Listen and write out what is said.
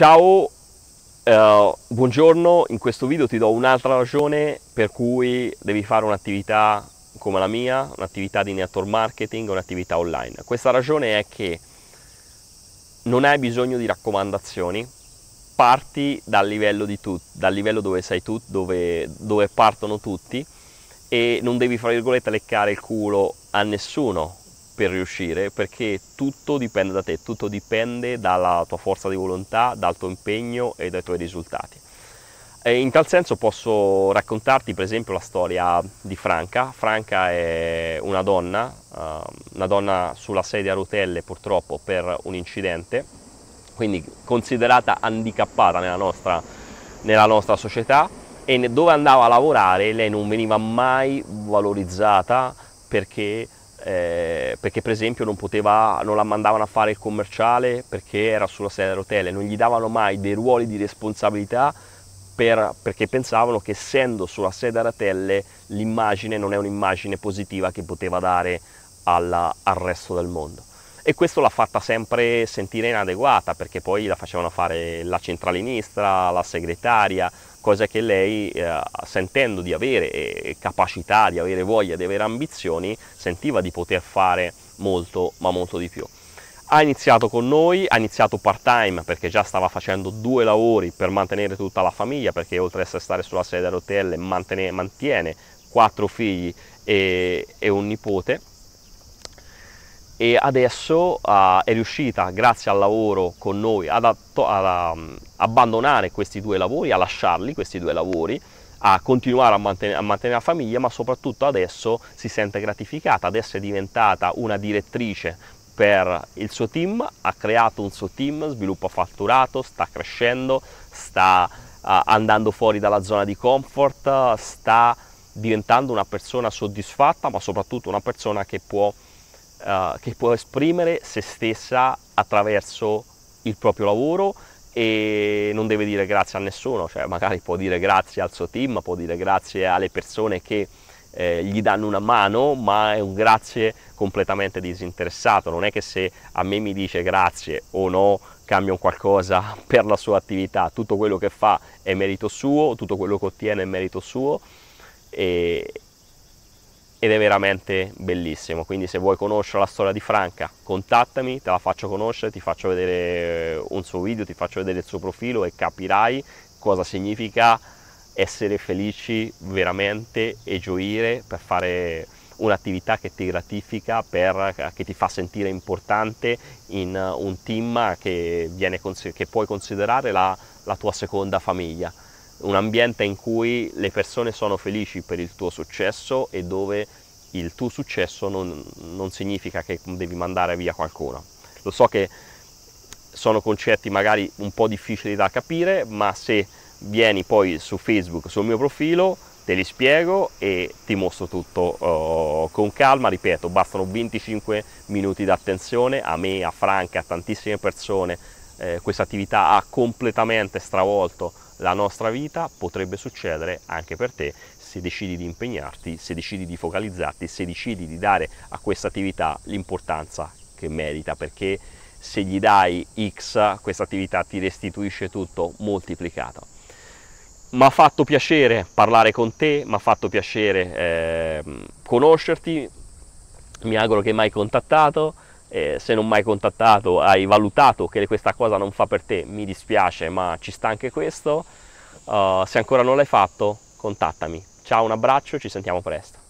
Ciao, eh, buongiorno, in questo video ti do un'altra ragione per cui devi fare un'attività come la mia, un'attività di network marketing, un'attività online. Questa ragione è che non hai bisogno di raccomandazioni, parti dal livello, tu, dal livello dove sei tu, dove, dove partono tutti e non devi, fra virgolette, leccare il culo a nessuno per riuscire perché tutto dipende da te, tutto dipende dalla tua forza di volontà, dal tuo impegno e dai tuoi risultati. E in tal senso posso raccontarti per esempio la storia di Franca. Franca è una donna, ehm, una donna sulla sedia a rotelle purtroppo per un incidente, quindi considerata handicappata nella nostra, nella nostra società e dove andava a lavorare lei non veniva mai valorizzata perché eh, perché per esempio non, poteva, non la mandavano a fare il commerciale perché era sulla sedia a rotelle, non gli davano mai dei ruoli di responsabilità per, perché pensavano che essendo sulla sedia a rotelle l'immagine non è un'immagine positiva che poteva dare alla, al resto del mondo. E questo l'ha fatta sempre sentire inadeguata perché poi la facevano fare la centralinistra, la segretaria, cosa che lei eh, sentendo di avere capacità, di avere voglia, di avere ambizioni, sentiva di poter fare molto ma molto di più. Ha iniziato con noi, ha iniziato part time perché già stava facendo due lavori per mantenere tutta la famiglia perché oltre a stare sulla sedia a rotelle mantiene, mantiene quattro figli e, e un nipote e adesso uh, è riuscita, grazie al lavoro con noi, ad, atto- ad um, abbandonare questi due lavori, a lasciarli questi due lavori, a continuare a, manten- a mantenere la famiglia, ma soprattutto adesso si sente gratificata, adesso è diventata una direttrice per il suo team, ha creato un suo team, sviluppo fatturato, sta crescendo, sta uh, andando fuori dalla zona di comfort, sta diventando una persona soddisfatta, ma soprattutto una persona che può eh, che può esprimere se stessa attraverso il proprio lavoro e non deve dire grazie a nessuno, cioè magari può dire grazie al suo team, può dire grazie alle persone che eh, gli danno una mano, ma è un grazie completamente disinteressato, non è che se a me mi dice grazie o no cambia qualcosa per la sua attività, tutto quello che fa è merito suo, tutto quello che ottiene è merito suo e, ed è veramente bellissimo. Quindi se vuoi conoscere la storia di Franca, contattami, te la faccio conoscere, ti faccio vedere eh, un suo video, ti faccio vedere il suo profilo e capirai cosa significa essere felici veramente e gioire per fare un'attività che ti gratifica, per, eh, che ti fa sentire importante in eh, un team che, viene, che puoi considerare la, la tua seconda famiglia un ambiente in cui le persone sono felici per il tuo successo e dove il tuo successo non, non significa che devi mandare via qualcuno. Lo so che sono concetti magari un po' difficili da capire, ma se vieni poi su Facebook, sul mio profilo, te li spiego e ti mostro tutto uh, con calma, ripeto, bastano 25 minuti d'attenzione a me, a Franca, a tantissime persone, eh, questa attività ha completamente stravolto la nostra vita potrebbe succedere anche per te se decidi di impegnarti, se decidi di focalizzarti, se decidi di dare a questa attività l'importanza che merita, perché se gli dai X questa attività ti restituisce tutto moltiplicato. Mi ha fatto piacere parlare con te, mi ha fatto piacere eh, conoscerti, mi auguro che mi hai contattato eh, se non mai contattato hai valutato che questa cosa non fa per te, mi dispiace ma ci sta anche questo, uh, se ancora non l'hai fatto contattami. Ciao, un abbraccio, ci sentiamo presto.